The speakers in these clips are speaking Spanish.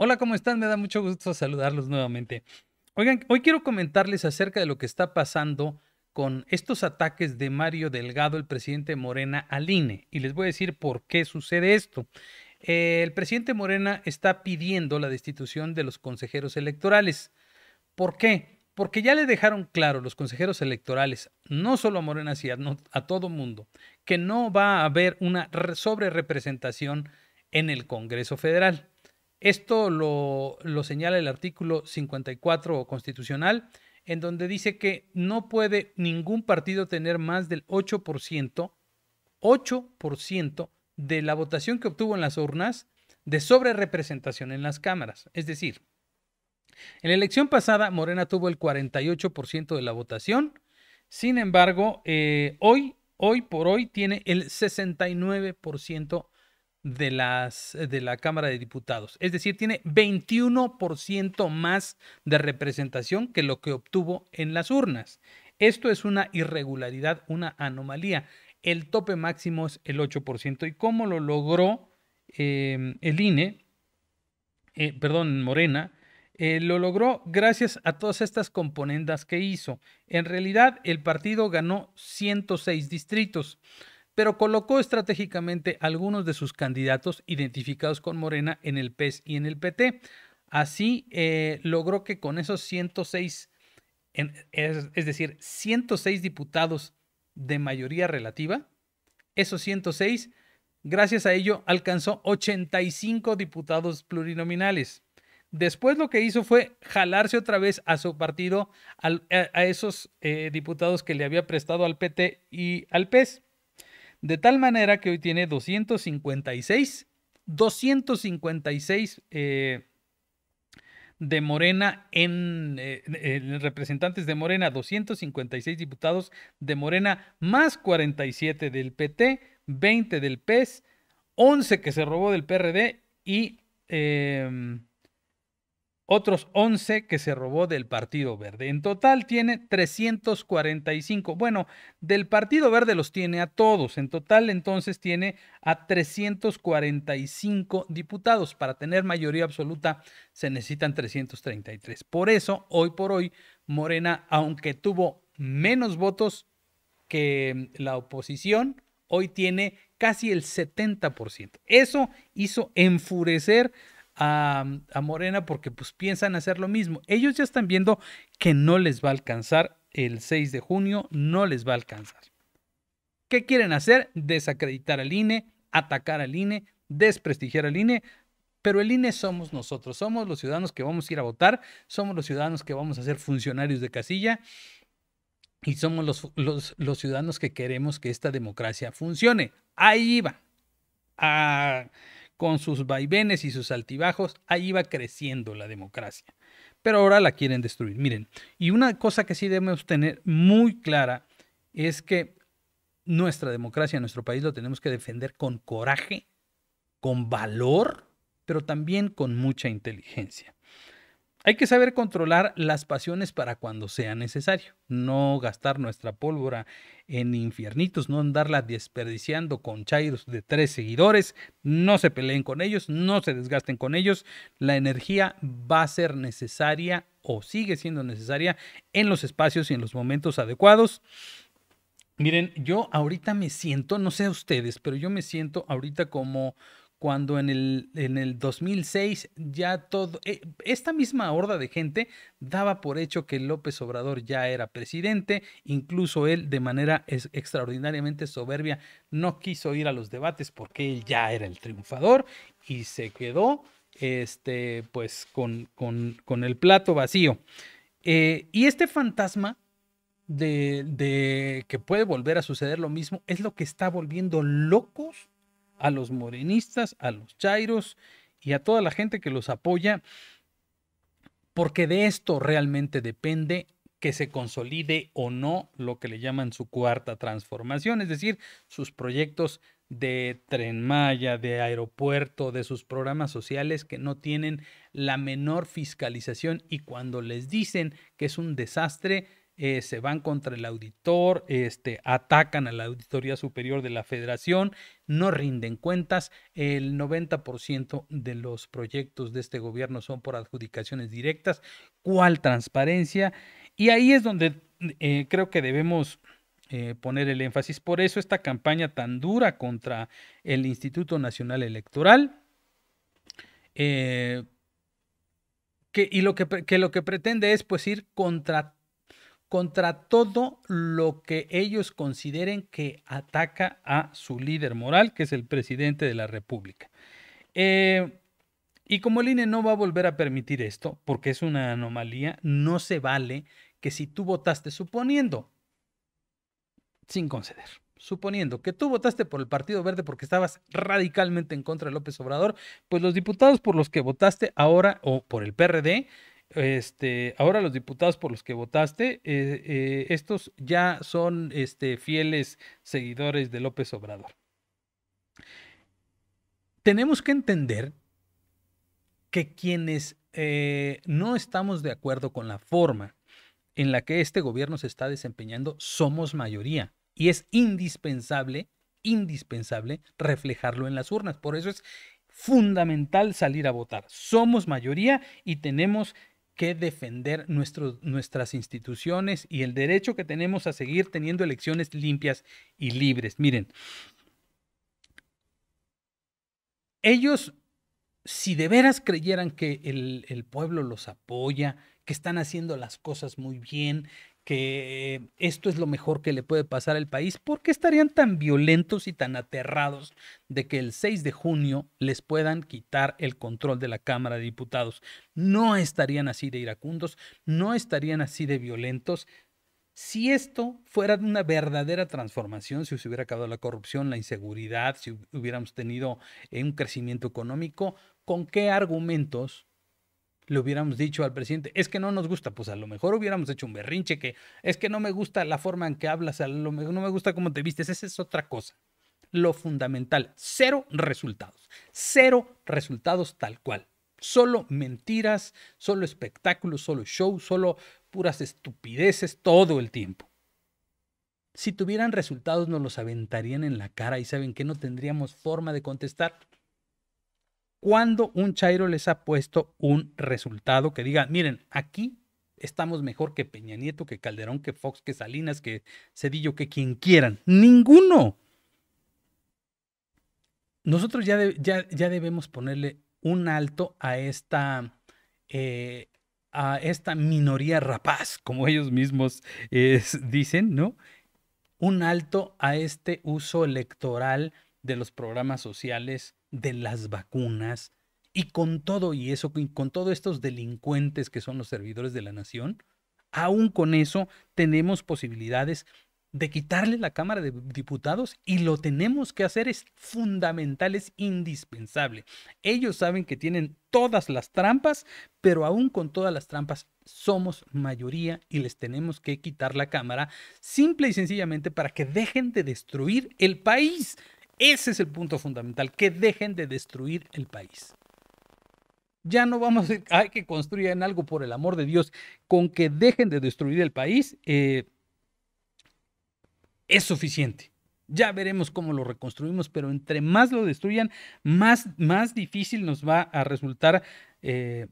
Hola, ¿cómo están? Me da mucho gusto saludarlos nuevamente. Oigan, hoy quiero comentarles acerca de lo que está pasando con estos ataques de Mario Delgado, el presidente Morena, al INE. Y les voy a decir por qué sucede esto. Eh, el presidente Morena está pidiendo la destitución de los consejeros electorales. ¿Por qué? Porque ya le dejaron claro los consejeros electorales, no solo a Morena, sino a todo mundo, que no va a haber una sobre representación en el Congreso Federal. Esto lo, señala el artículo 54 constitucional, en donde dice que no puede ningún partido tener más del 8%, 8% de la votación que obtuvo en las urnas de sobrerepresentación en las cámaras. Es decir, en la elección pasada, Morena tuvo el 48% de la votación. Sin embargo, eh, hoy, hoy por hoy, tiene el 69% de, las, de la Cámara de Diputados. Es decir, tiene 21% más de representación que lo que obtuvo en las urnas. Esto es una irregularidad, una anomalía. El tope máximo es el 8%. ¿Y cómo lo logró eh, el INE? Eh, perdón, Morena. Eh, lo logró gracias a todas estas componendas que hizo. En realidad, el partido ganó 106 distritos pero colocó estratégicamente algunos de sus candidatos identificados con Morena en el PES y en el PT. Así eh, logró que con esos 106, es, decir, 106 diputados de mayoría relativa, esos 106, gracias a ello alcanzó 85 diputados plurinominales. Después lo que hizo fue jalarse otra vez a su partido, eh, a, esos eh, diputados que le había prestado al PT y al PES. De tal manera que hoy tiene 256, 256 eh, de Morena eh, en representantes de Morena, 256 diputados de Morena, más 47 del PT, 20 del PES, 11 que se robó del PRD y eh, otros 11 que se robó del Partido Verde. En total tiene 345. Bueno, del Partido Verde los tiene a todos. En total entonces tiene a 345 diputados. Para tener mayoría absoluta se necesitan 333. Por eso, hoy por hoy, Morena, aunque tuvo menos votos que mm, la oposición, hoy tiene casi el 70%. Eso hizo enfurecer Mm, a, Morena porque pues piensan hacer lo mismo. Ellos ya están viendo que no les va a alcanzar el 6 de junio, no les va a alcanzar. ¿Qué quieren hacer? Desacreditar al INE, atacar al INE, desprestigiar al INE. Pero el INE somos nosotros, somos los ciudadanos que vamos a ir a votar, somos los ciudadanos que vamos a ser funcionarios de casilla y somos los, ciudadanos que queremos que esta democracia funcione. Ahí va. a... Ah, con sus vaivenes y sus altibajos, ahí va creciendo la democracia. Pero ahora la quieren destruir. Miren, y una cosa que sí debemos tener muy clara es que nuestra democracia, nuestro país lo tenemos que defender con coraje, con valor, pero también con mucha inteligencia. Hay que saber controlar las pasiones para cuando sea necesario, no gastar nuestra pólvora en infiernitos, no andarla desperdiciando con chairos de tres seguidores, no se peleen con ellos, no se desgasten con ellos, la energía va a ser necesaria o sigue siendo necesaria en los espacios y en los momentos adecuados. Miren, yo ahorita me siento, no sé ustedes, pero yo me siento ahorita como cuando en el, en el 2006 ya todo, eh, esta misma horda de gente daba por hecho que López Obrador ya era presidente, incluso él de manera extraordinariamente soberbia no quiso ir a los debates porque él ya era el triunfador y se quedó este, pues con, con, el plato vacío. Eh, y este fantasma de, de que puede volver a suceder lo mismo es lo que está volviendo locos a los morenistas, a los chairos y a toda la gente que los apoya, porque de esto realmente depende que se consolide o no lo que le llaman su cuarta transformación, es decir, sus proyectos de tren Maya, de aeropuerto, de sus programas sociales que no tienen la menor fiscalización y cuando les dicen que es un desastre, eh, se van contra el auditor, este, atacan a la Auditoría Superior de la Federación, no rinden cuentas. El 90% de los proyectos de este gobierno son por adjudicaciones directas. ¿Cuál transparencia? Y ahí es donde eh, creo que debemos eh, poner el énfasis. Por eso esta campaña tan dura contra el Instituto Nacional Electoral. Que, y lo que, lo que pretende es pues ir contra contra todo lo que ellos consideren que ataca a su líder moral, que es el presidente de la República. Eh, y como el INE no va a volver a permitir esto, porque es una anomalía, no se vale que si tú votaste suponiendo, sin conceder, suponiendo que tú votaste por el Partido Verde porque estabas radicalmente en contra de López Obrador, pues los diputados por los que votaste ahora o por el PRD este, ahora los diputados por los que votaste, eh, eh, estos ya son este, fieles seguidores de López Obrador. Tenemos que entender que quienes eh, no estamos de acuerdo con la forma en la que este gobierno se está desempeñando, somos mayoría y es indispensable, indispensable reflejarlo en las urnas. Por eso es fundamental salir a votar. Somos mayoría y tenemos que defender nuestras instituciones y el derecho que tenemos a seguir teniendo elecciones limpias y libres. Miren, ellos, si de veras creyeran que el, el pueblo los apoya, que están haciendo las cosas muy bien, que eh, esto es lo mejor que le puede pasar al país, ¿por qué estarían tan violentos y tan aterrados de que el 6 de junio les puedan quitar el control de la Cámara de Diputados? No estarían así de iracundos, no estarían así de violentos. Si esto fuera una verdadera transformación, si se hubiera acabado la corrupción, la inseguridad, si hubiéramos tenido eh, un crecimiento económico, ¿con qué argumentos le hubiéramos dicho al presidente, es que no nos gusta, pues a lo mejor hubiéramos hecho un berrinche que es que no me gusta la forma en que hablas, a lo mejor no me gusta cómo te vistes, esa es otra cosa. Lo fundamental, cero resultados, cero resultados tal cual. Solo mentiras, solo espectáculos, solo show, solo puras estupideces todo el tiempo. Si tuvieran resultados nos los aventarían en la cara y saben que no tendríamos forma de contestar cuando un Chairo les ha puesto un resultado que diga, miren, aquí estamos mejor que Peña Nieto, que Calderón, que Fox, que Salinas, que Cedillo, que quien quieran. Ninguno. Nosotros ya, ya, debemos ponerle un alto a esta, eh, a esta minoría rapaz, como ellos mismos dicen, ¿no? Un alto a este uso electoral de los programas sociales de las vacunas y con todo y eso, con todos estos delincuentes que son los servidores de la nación, aún con eso tenemos posibilidades de quitarle la Cámara de Diputados y lo tenemos que hacer es fundamental, es indispensable. Ellos saben que tienen todas las trampas, pero aún con todas las trampas somos mayoría y les tenemos que quitar la Cámara simple y sencillamente para que dejen de destruir el país. Ese es el punto fundamental, que dejen de destruir el país. Ya no vamos a decir, hay que en algo por el amor de Dios, con que dejen de destruir el país eh, es suficiente. Ya veremos cómo lo reconstruimos, pero entre más lo destruyan, más, más difícil nos va a resultar eh,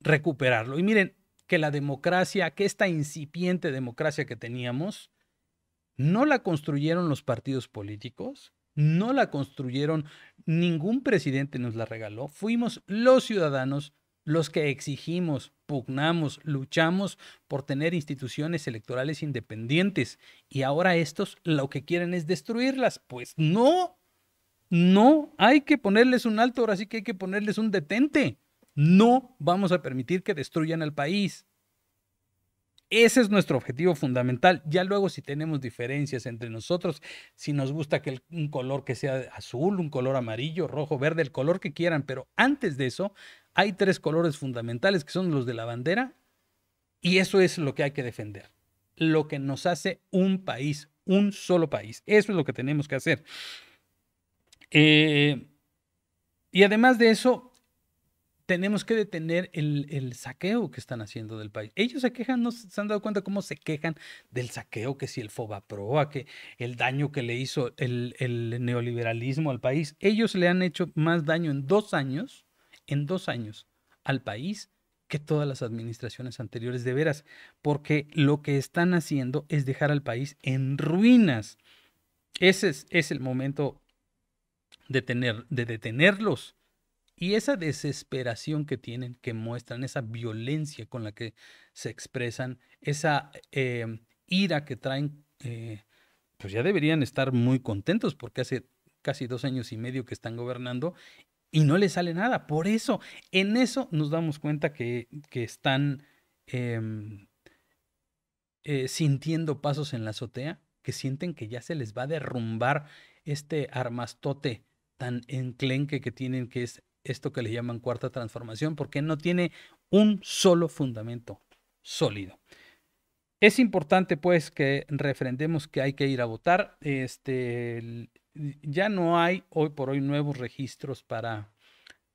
recuperarlo. Y miren, que la democracia, que esta incipiente democracia que teníamos, no la construyeron los partidos políticos, no la construyeron, ningún presidente nos la regaló, fuimos los ciudadanos los que exigimos, pugnamos, luchamos por tener instituciones electorales independientes y ahora estos lo que quieren es destruirlas. Pues no, no, hay que ponerles un alto, ahora sí que hay que ponerles un detente. No vamos a permitir que destruyan al país. Ese es nuestro objetivo fundamental. Ya luego si tenemos diferencias entre nosotros, si nos gusta que un color que sea azul, un color amarillo, rojo, verde, el color que quieran, pero antes de eso hay tres colores fundamentales que son los de la bandera y eso es lo que hay que defender. Lo que nos hace un país, un solo país. Eso es lo que tenemos que hacer. Eh, y además de eso, tenemos que detener el, saqueo que están haciendo del país. Ellos se quejan, no se han dado cuenta cómo se quejan del saqueo, que si el Fobaproa, que el daño que le hizo el, neoliberalismo al país. Ellos le han hecho más daño en dos años, en dos años, al país que todas las administraciones anteriores de veras, porque lo que están haciendo es dejar al país en ruinas. Ese es, es el momento de, tener, de detenerlos y esa desesperación que tienen, que muestran, esa violencia con la que se expresan, esa em, ira que traen, eh, pues ya deberían estar muy contentos porque hace casi dos años y medio que están gobernando y no les sale nada. Por eso, en eso nos damos cuenta que, que están em, eh, sintiendo pasos en la azotea, que sienten que ya se les va a derrumbar este armastote tan enclenque que tienen, que es esto que le llaman cuarta transformación porque no tiene un solo fundamento sólido. Es importante pues que refrendemos que hay que ir a votar. Este, ya no hay hoy por hoy nuevos registros para,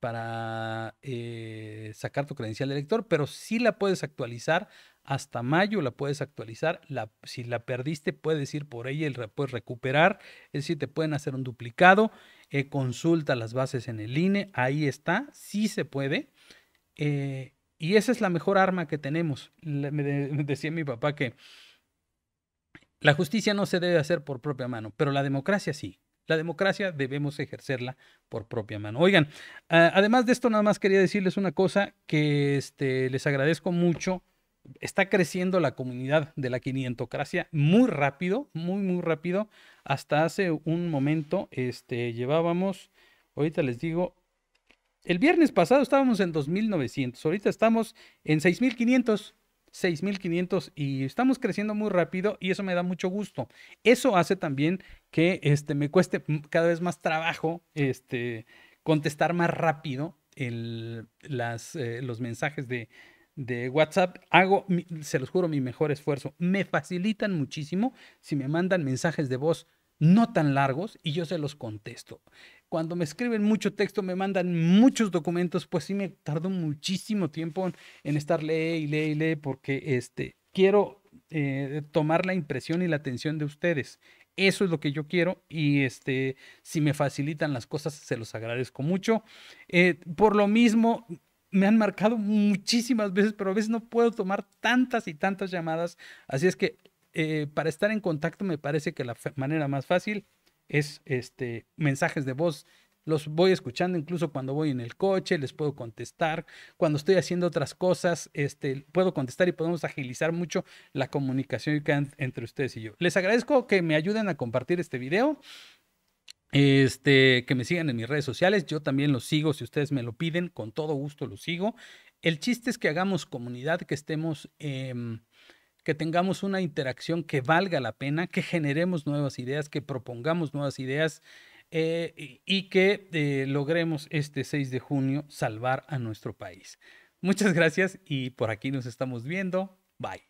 para eh, sacar tu credencial de elector, pero sí la puedes actualizar hasta mayo la puedes actualizar. La, si la perdiste, puedes ir por ella y la puedes recuperar. Es decir, te pueden hacer un duplicado. Eh, consulta las bases en el INE, ahí está, sí se puede. Eh, y esa es la mejor arma que tenemos. me, decía mi papá que la justicia no se debe hacer por propia mano, pero la democracia sí. La democracia debemos ejercerla por propia mano. Oigan, ah, además de esto, nada más quería decirles una cosa que este, les agradezco mucho está creciendo la comunidad de la 500cracia muy rápido, muy, muy rápido. Hasta hace un momento este, llevábamos, ahorita les digo, el viernes pasado estábamos en 2.900, ahorita estamos en 6.500. 6.500 y estamos creciendo muy rápido y eso me da mucho gusto. Eso hace también que este, me cueste cada vez más trabajo este, contestar más rápido el, las, eh, los mensajes de, de WhatsApp, hago, se los juro, mi mejor esfuerzo. Me facilitan muchísimo si me mandan mensajes de voz no tan largos y yo se los contesto. Cuando me escriben mucho texto, me mandan muchos documentos, pues sí me tardo muchísimo tiempo en, estar lee y lee y porque este, quiero eh, tomar la impresión y la atención de ustedes. Eso es lo que yo quiero y este, si me facilitan las cosas, se los agradezco mucho. Eh, por lo mismo, me han marcado muchísimas veces, pero a veces no puedo tomar tantas y tantas llamadas. Así es que eh, para estar en contacto me parece que la manera más fácil es este, mensajes de voz. Los voy escuchando incluso cuando voy en el coche, les puedo contestar. Cuando estoy haciendo otras cosas, este, puedo contestar y podemos agilizar mucho la comunicación entre ustedes y yo. Les agradezco que me ayuden a compartir este video. Este, que me sigan en mis redes sociales, yo también los sigo, si ustedes me lo piden, con todo gusto los sigo. El chiste es que hagamos comunidad, que estemos, em, que tengamos una interacción que valga la pena, que generemos nuevas ideas, que propongamos nuevas ideas eh, y, que eh, logremos este 6 de junio salvar a nuestro país. Muchas gracias y por aquí nos estamos viendo. Bye.